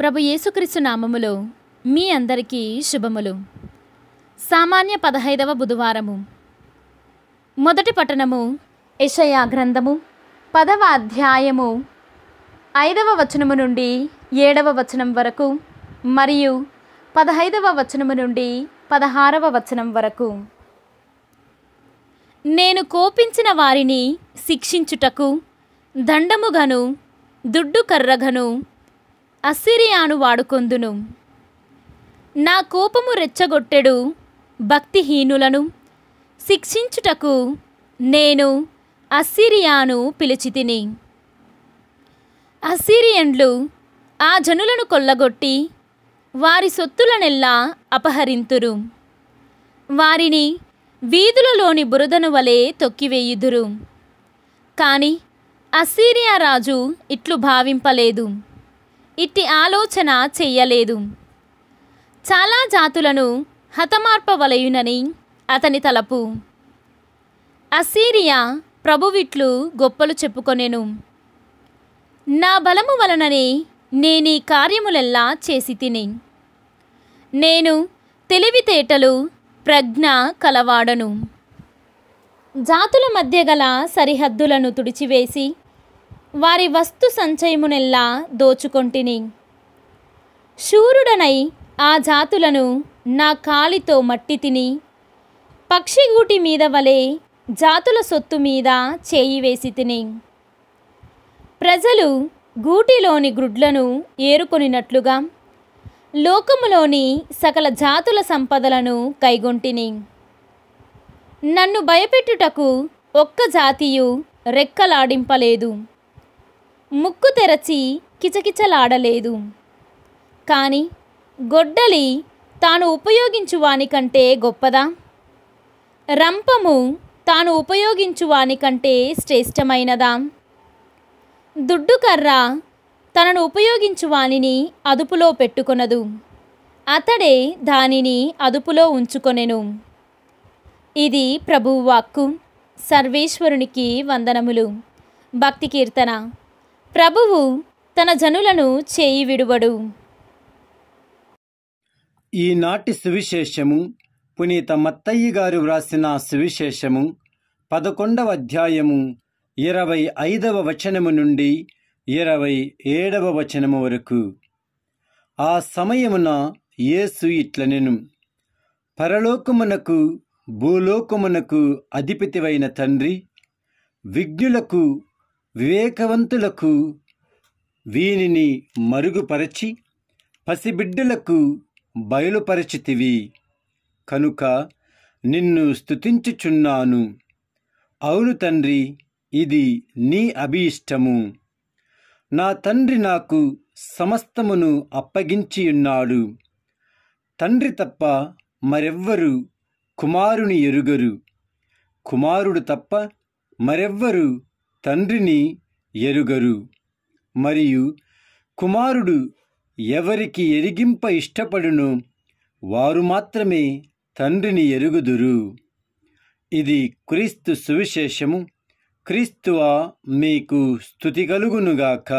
ప్రభు యేసుక్రీస్తు నామములో మీ అందరికీ శుభములు సామాన్య పదహైదవ బుధవారము మొదటి పట్టణము యషయా గ్రంథము పదవ అధ్యాయము ఐదవ వచనము నుండి ఏడవ వచనం వరకు మరియు పదహైదవ వచనము నుండి పదహారవ వచనం వరకు నేను కోపించిన వారిని శిక్షించుటకు దండముగను దుడ్డు కర్రగను అస్సిరియాను వాడుకొందును నా కోపము రెచ్చగొట్టెడు భక్తిహీనులను శిక్షించుటకు నేను అస్సిరియాను పిలిచితిని అస్సిరియన్లు ఆ జనులను కొల్లగొట్టి వారి సొత్తులనెల్లా అపహరింతురు వారిని వీధులలోని బురదను వలె తొక్కివేయుదురు కానీ అస్సీరియా రాజు ఇట్లు భావింపలేదు ఇట్టి ఆలోచన చెయ్యలేదు చాలా జాతులను హతమార్పవలయునని అతని తలపు అసీరియా ప్రభువిట్లు గొప్పలు చెప్పుకొనెను నా బలము వలననే నేనీ కార్యములెల్లా చేసి తిని నేను తెలివితేటలు ప్రజ్ఞ కలవాడను జాతుల మధ్య గల సరిహద్దులను తుడిచివేసి వారి వస్తు సంచయమునెల్లా దోచుకొంటిని శూరుడనై ఆ జాతులను నా కాలితో మట్టి తిని పక్షిగూటి మీద వలె జాతుల సొత్తు మీద చేయి వేసి తిని ప్రజలు గూటిలోని గ్రుడ్లను ఏరుకొనినట్లుగా లోకములోని సకల జాతుల సంపదలను కైగొంటిని నన్ను భయపెట్టుటకు ఒక్క జాతియు రెక్కలాడింపలేదు ముక్కు తెరచి కిచకిచలాడలేదు కానీ గొడ్డలి తాను ఉపయోగించువానికంటే గొప్పదా రంపము తాను ఉపయోగించువానికంటే శ్రేష్టమైనదా దుడ్డుకర్ర తనను ఉపయోగించువానిని అదుపులో పెట్టుకొనదు అతడే దానిని అదుపులో ఉంచుకొనెను ఇది ప్రభువాక్కు సర్వేశ్వరునికి వందనములు భక్తి కీర్తన ప్రభువు తన జనులను చేయి విడువడు ఈనాటి సువిశేషము పునీత మత్తయ్య గారు వ్రాసిన సువిశేషము పదకొండవ అధ్యాయము ఇరవై ఐదవ వచనము నుండి ఇరవై ఏడవ వచనము వరకు ఆ సమయమున యేసు ఇట్లనెను పరలోకమునకు భూలోకమునకు అధిపతివైన తండ్రి విజ్ఞులకు వివేకవంతులకు వీనిని మరుగుపరచి పసిబిడ్డలకు బయలుపరచితివి కనుక నిన్ను స్తుతించుచున్నాను అవును తండ్రి ఇది నీ అభీష్టము నా తండ్రి నాకు సమస్తమును అప్పగించియున్నాడు తండ్రి తప్ప మరెవ్వరు కుమారుని ఎరుగరు కుమారుడు తప్ప మరెవ్వరు తండ్రిని ఎరుగరు మరియు కుమారుడు ఎవరికి ఎరిగింప ఇష్టపడును వారు మాత్రమే తండ్రిని ఎరుగుదురు ఇది క్రీస్తు సువిశేషము క్రీస్తువా మీకు స్థుతి కలుగునుగాక